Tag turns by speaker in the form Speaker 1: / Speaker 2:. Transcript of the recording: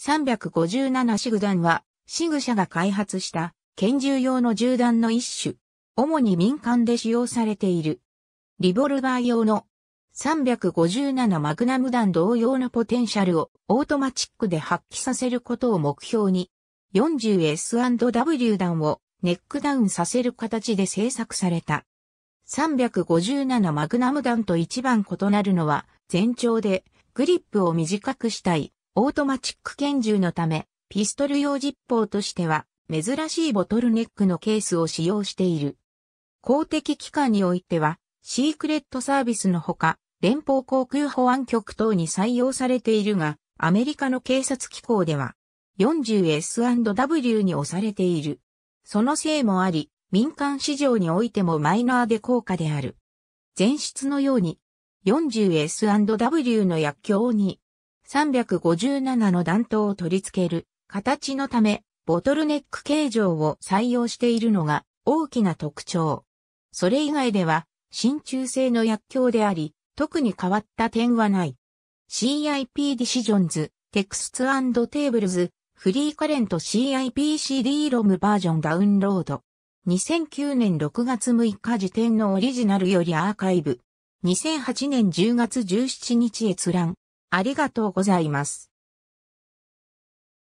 Speaker 1: 357シグ弾は、シグ社が開発した拳銃用の銃弾の一種。主に民間で使用されている。リボルバー用の357マグナム弾同様のポテンシャルをオートマチックで発揮させることを目標に 40S&W 弾をネックダウンさせる形で製作された。357マグナム弾と一番異なるのは全長でグリップを短くしたいオートマチック拳銃のため、ピストル用実砲としては、珍しいボトルネックのケースを使用している。公的機関においては、シークレットサービスのほか、連邦航空保安局等に採用されているが、アメリカの警察機構では、40S&W に押されている。そのせいもあり、民間市場においてもマイナーで高価である。前出のように、40S&W の薬莢に、357の弾頭を取り付ける形のため、ボトルネック形状を採用しているのが大きな特徴。それ以外では、真鍮製の薬莢であり、特に変わった点はない。CIP ディシジョンズ、テクスツテーブルズ、フリーカレント CIPCD ロムバージョンダウンロード。2009年6月6日時点のオリジナルよりアーカイブ。2008年10月17日閲覧。ありがとうございます。